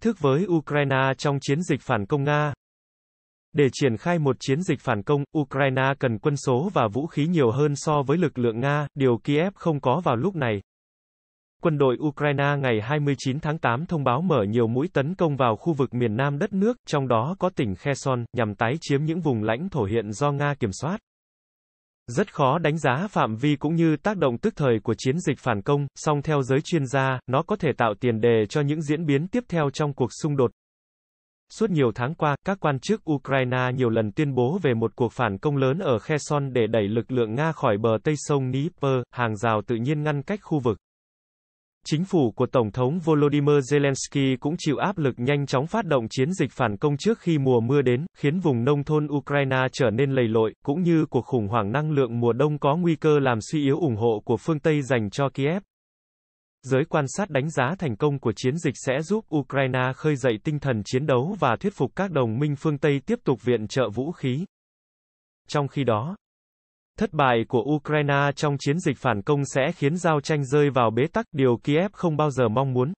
thách thức với Ukraine trong chiến dịch phản công Nga. Để triển khai một chiến dịch phản công, Ukraine cần quân số và vũ khí nhiều hơn so với lực lượng Nga, điều Kiev không có vào lúc này. Quân đội Ukraine ngày 29 tháng 8 thông báo mở nhiều mũi tấn công vào khu vực miền nam đất nước, trong đó có tỉnh Kherson, nhằm tái chiếm những vùng lãnh thổ hiện do Nga kiểm soát. Rất khó đánh giá phạm vi cũng như tác động tức thời của chiến dịch phản công, song theo giới chuyên gia, nó có thể tạo tiền đề cho những diễn biến tiếp theo trong cuộc xung đột. Suốt nhiều tháng qua, các quan chức Ukraine nhiều lần tuyên bố về một cuộc phản công lớn ở Kherson để đẩy lực lượng Nga khỏi bờ Tây sông Dnieper, hàng rào tự nhiên ngăn cách khu vực chính phủ của Tổng thống Volodymyr Zelensky cũng chịu áp lực nhanh chóng phát động chiến dịch phản công trước khi mùa mưa đến, khiến vùng nông thôn Ukraine trở nên lầy lội, cũng như cuộc khủng hoảng năng lượng mùa đông có nguy cơ làm suy yếu ủng hộ của phương Tây dành cho Kiev. Giới quan sát đánh giá thành công của chiến dịch sẽ giúp Ukraine khơi dậy tinh thần chiến đấu và thuyết phục các đồng minh phương Tây tiếp tục viện trợ vũ khí. Trong khi đó, Thất bại của Ukraine trong chiến dịch phản công sẽ khiến giao tranh rơi vào bế tắc, điều Kiev không bao giờ mong muốn.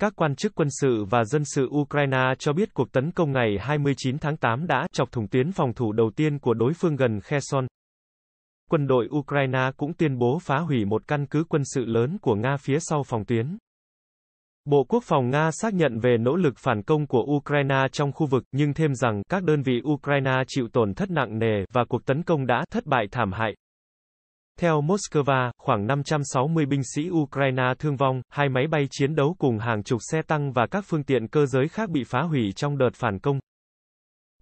Các quan chức quân sự và dân sự Ukraine cho biết cuộc tấn công ngày 29 tháng 8 đã chọc thủng tuyến phòng thủ đầu tiên của đối phương gần Kherson. Quân đội Ukraine cũng tuyên bố phá hủy một căn cứ quân sự lớn của Nga phía sau phòng tuyến. Bộ Quốc phòng Nga xác nhận về nỗ lực phản công của Ukraine trong khu vực, nhưng thêm rằng các đơn vị Ukraine chịu tổn thất nặng nề và cuộc tấn công đã thất bại thảm hại. Theo Moscow, khoảng 560 binh sĩ Ukraine thương vong, hai máy bay chiến đấu cùng hàng chục xe tăng và các phương tiện cơ giới khác bị phá hủy trong đợt phản công.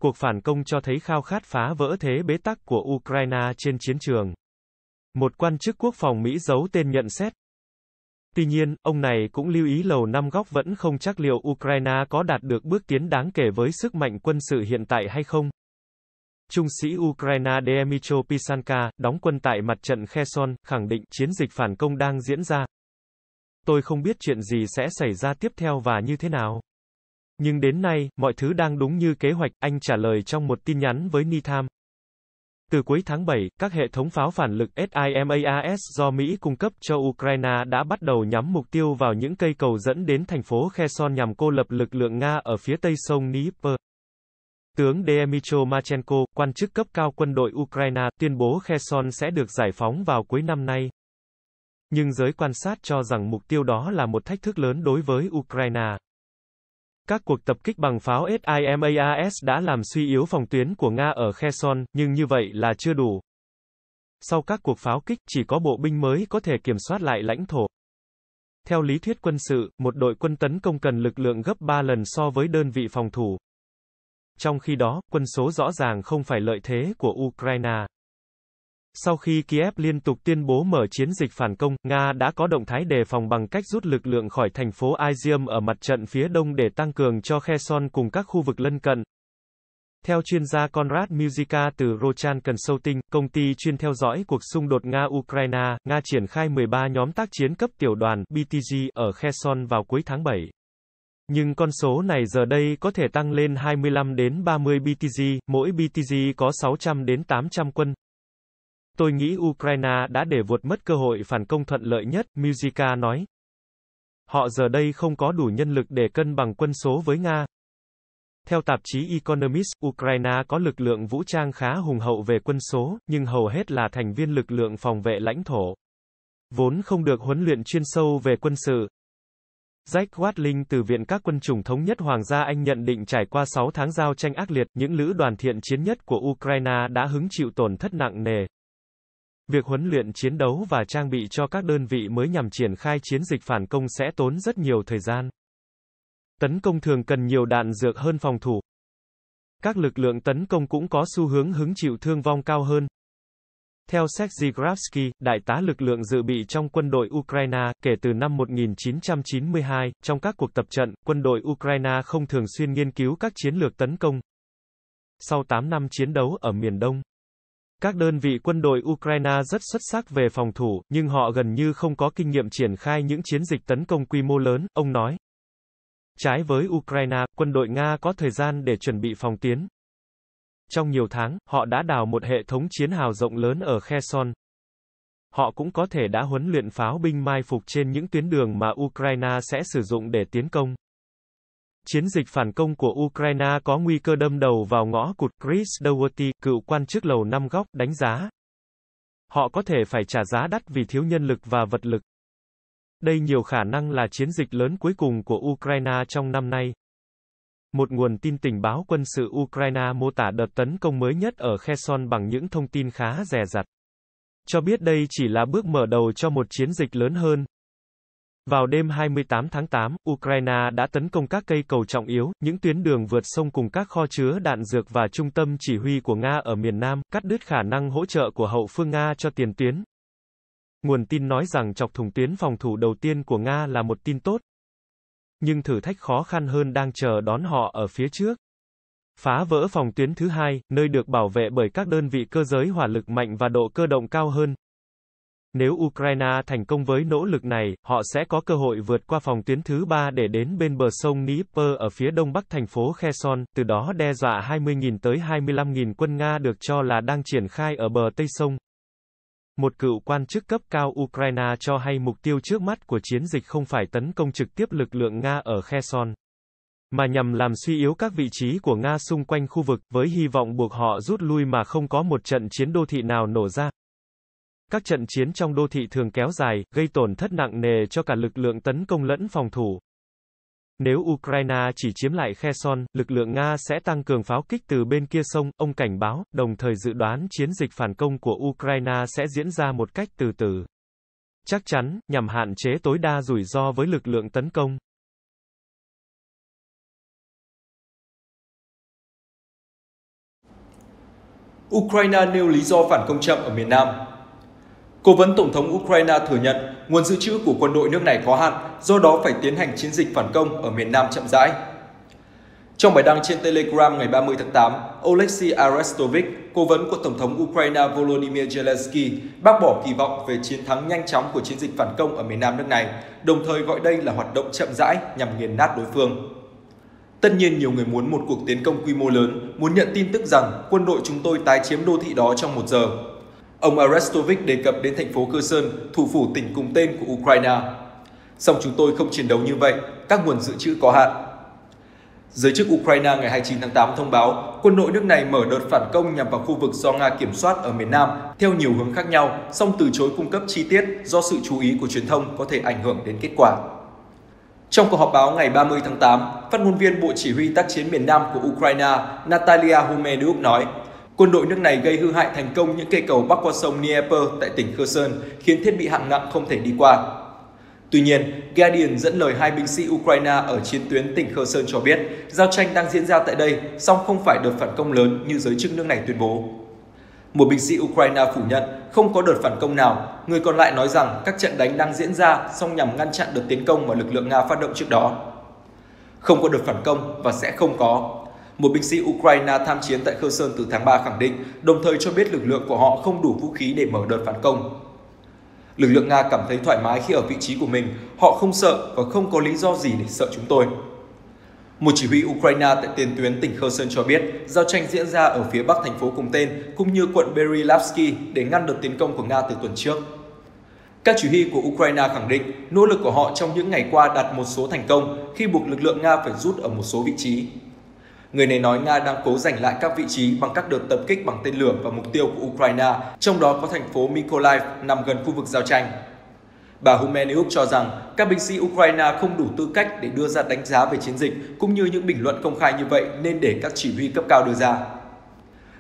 Cuộc phản công cho thấy khao khát phá vỡ thế bế tắc của Ukraine trên chiến trường. Một quan chức quốc phòng Mỹ giấu tên nhận xét, Tuy nhiên, ông này cũng lưu ý Lầu Năm Góc vẫn không chắc liệu Ukraine có đạt được bước tiến đáng kể với sức mạnh quân sự hiện tại hay không. Trung sĩ Ukraine Dmytro Pisanka, đóng quân tại mặt trận Kherson, khẳng định chiến dịch phản công đang diễn ra. Tôi không biết chuyện gì sẽ xảy ra tiếp theo và như thế nào. Nhưng đến nay, mọi thứ đang đúng như kế hoạch, anh trả lời trong một tin nhắn với Nitham. Từ cuối tháng 7, các hệ thống pháo phản lực SIMARS do Mỹ cung cấp cho Ukraine đã bắt đầu nhắm mục tiêu vào những cây cầu dẫn đến thành phố Kherson nhằm cô lập lực lượng Nga ở phía tây sông Dnieper. Tướng Dmytro Machenko, quan chức cấp cao quân đội Ukraine, tuyên bố Kherson sẽ được giải phóng vào cuối năm nay. Nhưng giới quan sát cho rằng mục tiêu đó là một thách thức lớn đối với Ukraine. Các cuộc tập kích bằng pháo SIMAS đã làm suy yếu phòng tuyến của Nga ở Kherson, nhưng như vậy là chưa đủ. Sau các cuộc pháo kích, chỉ có bộ binh mới có thể kiểm soát lại lãnh thổ. Theo lý thuyết quân sự, một đội quân tấn công cần lực lượng gấp 3 lần so với đơn vị phòng thủ. Trong khi đó, quân số rõ ràng không phải lợi thế của Ukraine. Sau khi Kiev liên tục tuyên bố mở chiến dịch phản công, Nga đã có động thái đề phòng bằng cách rút lực lượng khỏi thành phố Izium ở mặt trận phía đông để tăng cường cho Kherson cùng các khu vực lân cận. Theo chuyên gia Konrad Musica từ Rochan Consulting, công ty chuyên theo dõi cuộc xung đột Nga-Ukraine, Nga triển khai 13 nhóm tác chiến cấp tiểu đoàn BTG ở Kherson vào cuối tháng 7. Nhưng con số này giờ đây có thể tăng lên 25 đến 30 BTG, mỗi BTG có 600 đến 800 quân. Tôi nghĩ Ukraine đã để vượt mất cơ hội phản công thuận lợi nhất, Mujica nói. Họ giờ đây không có đủ nhân lực để cân bằng quân số với Nga. Theo tạp chí Economist, Ukraine có lực lượng vũ trang khá hùng hậu về quân số, nhưng hầu hết là thành viên lực lượng phòng vệ lãnh thổ. Vốn không được huấn luyện chuyên sâu về quân sự, Jack Watling từ Viện các quân chủng thống nhất Hoàng gia Anh nhận định trải qua 6 tháng giao tranh ác liệt, những lữ đoàn thiện chiến nhất của Ukraine đã hứng chịu tổn thất nặng nề. Việc huấn luyện chiến đấu và trang bị cho các đơn vị mới nhằm triển khai chiến dịch phản công sẽ tốn rất nhiều thời gian. Tấn công thường cần nhiều đạn dược hơn phòng thủ. Các lực lượng tấn công cũng có xu hướng hứng chịu thương vong cao hơn. Theo Sergei Gravsky, đại tá lực lượng dự bị trong quân đội Ukraine, kể từ năm 1992, trong các cuộc tập trận, quân đội Ukraine không thường xuyên nghiên cứu các chiến lược tấn công. Sau 8 năm chiến đấu ở miền Đông, các đơn vị quân đội Ukraine rất xuất sắc về phòng thủ, nhưng họ gần như không có kinh nghiệm triển khai những chiến dịch tấn công quy mô lớn, ông nói. Trái với Ukraine, quân đội Nga có thời gian để chuẩn bị phòng tiến. Trong nhiều tháng, họ đã đào một hệ thống chiến hào rộng lớn ở Kherson. Họ cũng có thể đã huấn luyện pháo binh mai phục trên những tuyến đường mà Ukraine sẽ sử dụng để tiến công chiến dịch phản công của Ukraine có nguy cơ đâm đầu vào ngõ cụt Chris Doherty, cựu quan chức lầu năm góc, đánh giá. Họ có thể phải trả giá đắt vì thiếu nhân lực và vật lực. Đây nhiều khả năng là chiến dịch lớn cuối cùng của Ukraine trong năm nay. Một nguồn tin tình báo quân sự Ukraine mô tả đợt tấn công mới nhất ở Kherson bằng những thông tin khá rẻ rặt. Cho biết đây chỉ là bước mở đầu cho một chiến dịch lớn hơn, vào đêm 28 tháng 8, Ukraine đã tấn công các cây cầu trọng yếu, những tuyến đường vượt sông cùng các kho chứa đạn dược và trung tâm chỉ huy của Nga ở miền Nam, cắt đứt khả năng hỗ trợ của hậu phương Nga cho tiền tuyến. Nguồn tin nói rằng chọc thủng tuyến phòng thủ đầu tiên của Nga là một tin tốt. Nhưng thử thách khó khăn hơn đang chờ đón họ ở phía trước. Phá vỡ phòng tuyến thứ hai, nơi được bảo vệ bởi các đơn vị cơ giới hỏa lực mạnh và độ cơ động cao hơn, nếu Ukraine thành công với nỗ lực này, họ sẽ có cơ hội vượt qua phòng tuyến thứ ba để đến bên bờ sông Dnieper ở phía đông bắc thành phố Kherson, từ đó đe dọa 20.000 tới 25.000 quân Nga được cho là đang triển khai ở bờ Tây sông. Một cựu quan chức cấp cao Ukraine cho hay mục tiêu trước mắt của chiến dịch không phải tấn công trực tiếp lực lượng Nga ở Kherson, mà nhằm làm suy yếu các vị trí của Nga xung quanh khu vực, với hy vọng buộc họ rút lui mà không có một trận chiến đô thị nào nổ ra. Các trận chiến trong đô thị thường kéo dài, gây tổn thất nặng nề cho cả lực lượng tấn công lẫn phòng thủ. Nếu Ukraine chỉ chiếm lại Kherson, lực lượng Nga sẽ tăng cường pháo kích từ bên kia sông, ông cảnh báo, đồng thời dự đoán chiến dịch phản công của Ukraine sẽ diễn ra một cách từ từ. Chắc chắn, nhằm hạn chế tối đa rủi ro với lực lượng tấn công. Ukraine nêu lý do phản công chậm ở miền Nam, Cố vấn Tổng thống Ukraine thừa nhận nguồn dự trữ của quân đội nước này có hạn, do đó phải tiến hành chiến dịch phản công ở miền Nam chậm rãi. Trong bài đăng trên Telegram ngày 30 tháng 8, Oleksiy Arestovich, cố vấn của Tổng thống Ukraine Volodymyr Zelensky, bác bỏ kỳ vọng về chiến thắng nhanh chóng của chiến dịch phản công ở miền Nam nước này, đồng thời gọi đây là hoạt động chậm rãi nhằm nghiền nát đối phương. Tất nhiên nhiều người muốn một cuộc tiến công quy mô lớn, muốn nhận tin tức rằng quân đội chúng tôi tái chiếm đô thị đó trong một giờ, Ông Arestovic đề cập đến thành phố Cơ Sơn, thủ phủ tỉnh cùng tên của Ukraine. Song chúng tôi không chiến đấu như vậy, các nguồn dự trữ có hạn. Giới chức Ukraine ngày 29 tháng 8 thông báo quân đội nước này mở đợt phản công nhằm vào khu vực do Nga kiểm soát ở miền Nam theo nhiều hướng khác nhau, song từ chối cung cấp chi tiết do sự chú ý của truyền thông có thể ảnh hưởng đến kết quả. Trong cuộc họp báo ngày 30 tháng 8, phát ngôn viên Bộ Chỉ huy tác chiến miền Nam của Ukraine Natalia Humeduk nói Quân đội nước này gây hư hại thành công những cây cầu bắc qua sông Dnieper tại tỉnh Kherson, khiến thiết bị hạng nặng không thể đi qua. Tuy nhiên, Guardian dẫn lời hai binh sĩ Ukraine ở chiến tuyến tỉnh Kherson cho biết giao tranh đang diễn ra tại đây, song không phải đợt phản công lớn như giới chức nước này tuyên bố. Một binh sĩ Ukraine phủ nhận không có đợt phản công nào, người còn lại nói rằng các trận đánh đang diễn ra song nhằm ngăn chặn đợt tiến công mà lực lượng Nga phát động trước đó. Không có đợt phản công và sẽ không có, một binh sĩ Ukraine tham chiến tại Kherson từ tháng 3 khẳng định, đồng thời cho biết lực lượng của họ không đủ vũ khí để mở đợt phản công. Lực lượng Nga cảm thấy thoải mái khi ở vị trí của mình, họ không sợ và không có lý do gì để sợ chúng tôi. Một chỉ huy Ukraine tại tiền tuyến tỉnh Kherson cho biết, giao tranh diễn ra ở phía bắc thành phố cùng tên, cũng như quận Berilavsky để ngăn đợt tiến công của Nga từ tuần trước. Các chỉ huy của Ukraine khẳng định nỗ lực của họ trong những ngày qua đạt một số thành công khi buộc lực lượng Nga phải rút ở một số vị trí. Người này nói Nga đang cố giành lại các vị trí bằng các đợt tập kích bằng tên lửa vào mục tiêu của Ukraine, trong đó có thành phố Mykolaiv nằm gần khu vực giao tranh. Bà Humeniuk cho rằng các binh sĩ Ukraine không đủ tư cách để đưa ra đánh giá về chiến dịch cũng như những bình luận công khai như vậy nên để các chỉ huy cấp cao đưa ra.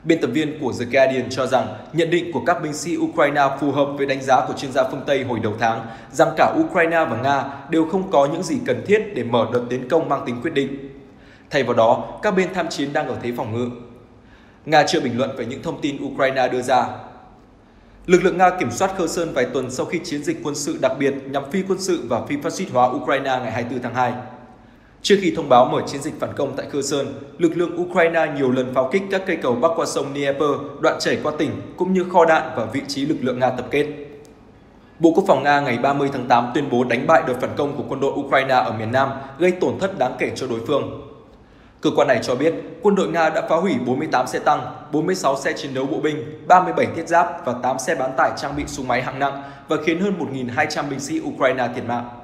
Biên tập viên của The Guardian cho rằng nhận định của các binh sĩ Ukraine phù hợp với đánh giá của chuyên gia phương Tây hồi đầu tháng rằng cả Ukraine và Nga đều không có những gì cần thiết để mở đợt tiến công mang tính quyết định. Thay vào đó, các bên tham chiến đang ở thế phòng ngự. Nga chưa bình luận về những thông tin Ukraine đưa ra. Lực lượng Nga kiểm soát Kherson vài tuần sau khi chiến dịch quân sự đặc biệt nhằm phi quân sự và phi phát xít hóa Ukraine ngày 24 tháng 2. Trước khi thông báo mở chiến dịch phản công tại Kherson, lực lượng Ukraine nhiều lần pháo kích các cây cầu bắc qua sông Dnieper, đoạn chảy qua tỉnh, cũng như kho đạn và vị trí lực lượng Nga tập kết. Bộ Quốc phòng Nga ngày 30 tháng 8 tuyên bố đánh bại đợt phản công của quân đội Ukraine ở miền Nam, gây tổn thất đáng kể cho đối phương. Cơ quan này cho biết quân đội Nga đã phá hủy 48 xe tăng, 46 xe chiến đấu bộ binh, 37 thiết giáp và 8 xe bán tải trang bị súng máy hạng nặng và khiến hơn 1.200 binh sĩ Ukraine thiệt mạng.